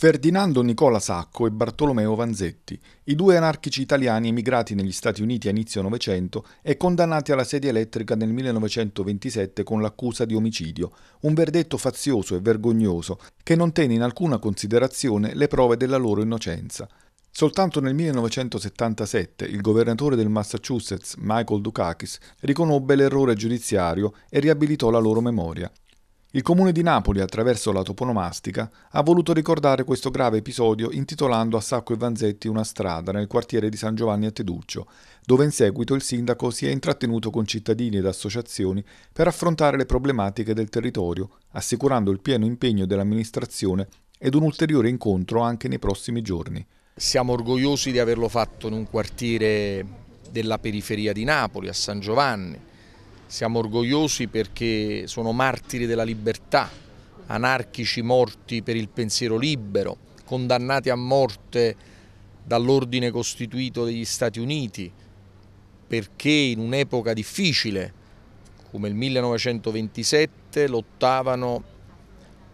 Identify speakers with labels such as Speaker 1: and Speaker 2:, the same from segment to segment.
Speaker 1: Ferdinando Nicola Sacco e Bartolomeo Vanzetti, i due anarchici italiani emigrati negli Stati Uniti a inizio Novecento e condannati alla sedia elettrica nel 1927 con l'accusa di omicidio, un verdetto fazioso e vergognoso che non tenne in alcuna considerazione le prove della loro innocenza. Soltanto nel 1977 il governatore del Massachusetts, Michael Dukakis, riconobbe l'errore giudiziario e riabilitò la loro memoria. Il comune di Napoli, attraverso la toponomastica, ha voluto ricordare questo grave episodio intitolando a Sacco e Vanzetti una strada nel quartiere di San Giovanni a Teduccio, dove in seguito il sindaco si è intrattenuto con cittadini ed associazioni per affrontare le problematiche del territorio, assicurando il pieno impegno dell'amministrazione ed un ulteriore incontro anche nei prossimi giorni. Siamo orgogliosi di averlo fatto
Speaker 2: in un quartiere della periferia di Napoli, a San Giovanni, siamo orgogliosi perché sono martiri della libertà, anarchici morti per il pensiero libero, condannati a morte dall'ordine costituito degli Stati Uniti, perché in un'epoca difficile come il 1927 lottavano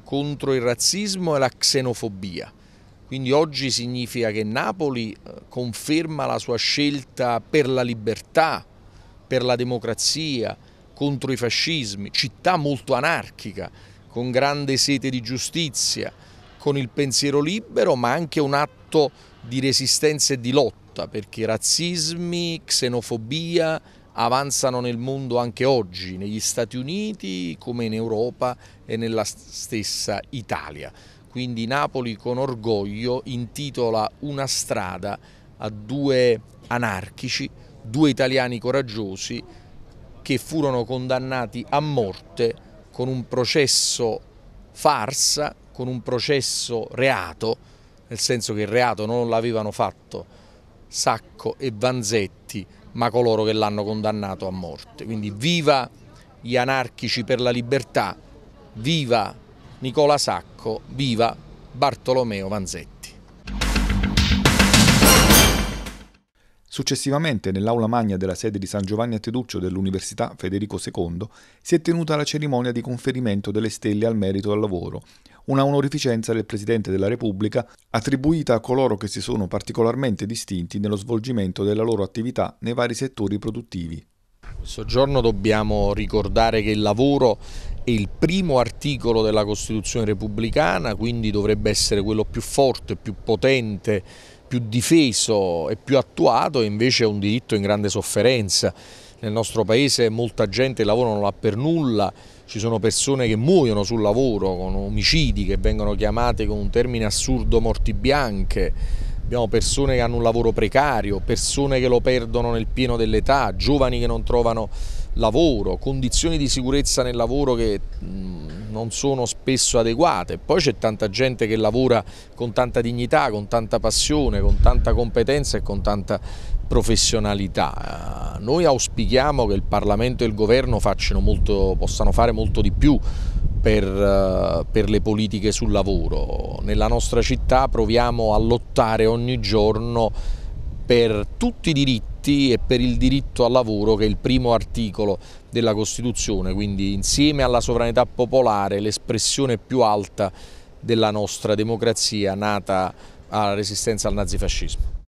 Speaker 2: contro il razzismo e la xenofobia. Quindi oggi significa che Napoli eh, conferma la sua scelta per la libertà, per la democrazia, contro i fascismi, città molto anarchica, con grande sete di giustizia, con il pensiero libero, ma anche un atto di resistenza e di lotta, perché razzismi, xenofobia avanzano nel mondo anche oggi, negli Stati Uniti come in Europa e nella stessa Italia. Quindi Napoli con orgoglio intitola una strada a due anarchici, due italiani coraggiosi che furono condannati a morte con un processo farsa, con un processo reato, nel senso che il reato non l'avevano fatto Sacco e Vanzetti, ma coloro che l'hanno condannato a morte. Quindi viva gli anarchici per la libertà, viva Nicola Sacco, viva Bartolomeo Vanzetti.
Speaker 1: Successivamente, nell'aula magna della sede di San Giovanni a Teduccio dell'Università Federico II, si è tenuta la cerimonia di conferimento delle stelle al merito al lavoro, una onorificenza del Presidente della Repubblica attribuita a coloro che si sono particolarmente distinti nello svolgimento della loro attività nei vari settori produttivi. Questo giorno dobbiamo
Speaker 2: ricordare che il lavoro è il primo articolo della Costituzione repubblicana, quindi dovrebbe essere quello più forte, più potente più difeso e più attuato e invece è un diritto in grande sofferenza. Nel nostro paese molta gente il lavoro non ha per nulla, ci sono persone che muoiono sul lavoro con omicidi che vengono chiamate con un termine assurdo morti bianche, abbiamo persone che hanno un lavoro precario, persone che lo perdono nel pieno dell'età, giovani che non trovano lavoro, condizioni di sicurezza nel lavoro che mm, non sono spesso adeguate. Poi c'è tanta gente che lavora con tanta dignità, con tanta passione, con tanta competenza e con tanta professionalità. Noi auspichiamo che il Parlamento e il Governo molto, possano fare molto di più per, eh, per, le politiche sul lavoro. Nella nostra città proviamo a lottare ogni giorno per tutti i diritti diritti e per il diritto al lavoro che è il primo articolo della Costituzione, quindi insieme alla sovranità popolare l'espressione più alta della
Speaker 1: nostra democrazia nata alla resistenza al nazifascismo.